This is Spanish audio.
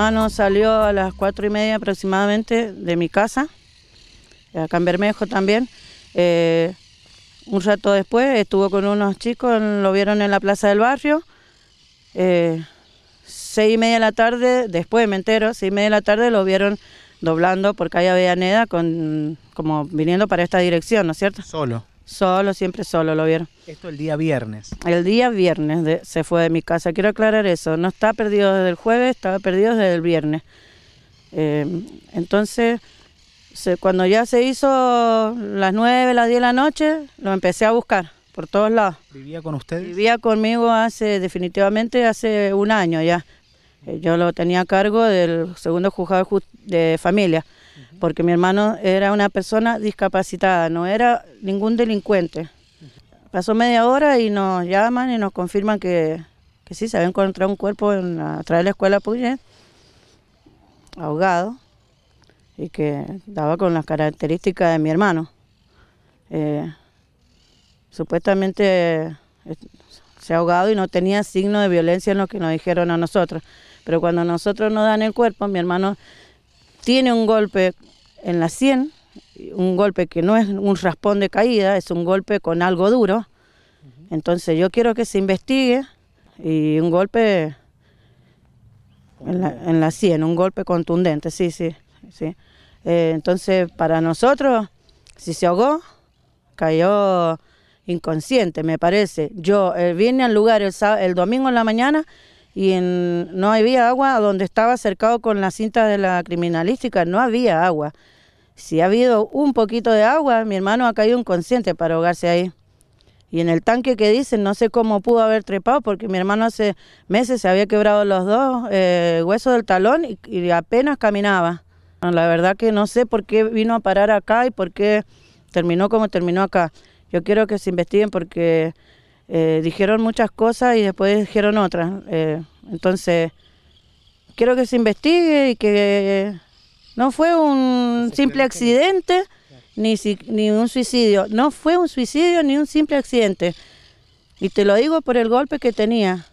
hermano salió a las cuatro y media aproximadamente de mi casa, acá en Bermejo también. Eh, un rato después estuvo con unos chicos, lo vieron en la plaza del barrio. Eh, seis y media de la tarde, después me entero, seis y media de la tarde lo vieron doblando por calle Avellaneda, con, como viniendo para esta dirección, ¿no es cierto? Solo. Solo, siempre solo, lo vieron. Esto el día viernes. El día viernes se fue de mi casa. Quiero aclarar eso. No está perdido desde el jueves, estaba perdido desde el viernes. Eh, entonces, cuando ya se hizo las 9, las 10 de la noche, lo empecé a buscar por todos lados. ¿Vivía con ustedes? Vivía conmigo hace, definitivamente, hace un año ya. Eh, yo lo tenía a cargo del segundo juzgado de familia porque mi hermano era una persona discapacitada, no era ningún delincuente. Pasó media hora y nos llaman y nos confirman que, que sí, se había encontrado un cuerpo en la, atrás de la escuela Puget, ahogado, y que daba con las características de mi hermano. Eh, supuestamente eh, se ha ahogado y no tenía signo de violencia en lo que nos dijeron a nosotros. Pero cuando nosotros nos dan el cuerpo, mi hermano tiene un golpe en la sien, un golpe que no es un raspón de caída, es un golpe con algo duro. Entonces yo quiero que se investigue y un golpe en la, en la sien, un golpe contundente, sí, sí. sí. Eh, entonces para nosotros, si se ahogó, cayó inconsciente, me parece. Yo viene eh, vine al lugar el, el domingo en la mañana y no había agua donde estaba cercado con la cinta de la criminalística, no había agua. Si ha habido un poquito de agua, mi hermano ha caído inconsciente para ahogarse ahí. Y en el tanque que dicen, no sé cómo pudo haber trepado, porque mi hermano hace meses se había quebrado los dos eh, huesos del talón y, apenas caminaba. la verdad que no sé por qué vino a parar acá y por qué terminó como terminó acá. Yo quiero que se investiguen porque eh, dijeron muchas cosas y después dijeron otras. Eh, entonces, quiero que se investigue y que no fue un simple accidente ni, ni un suicidio. No fue un suicidio ni un simple accidente. Y te lo digo por el golpe que tenía.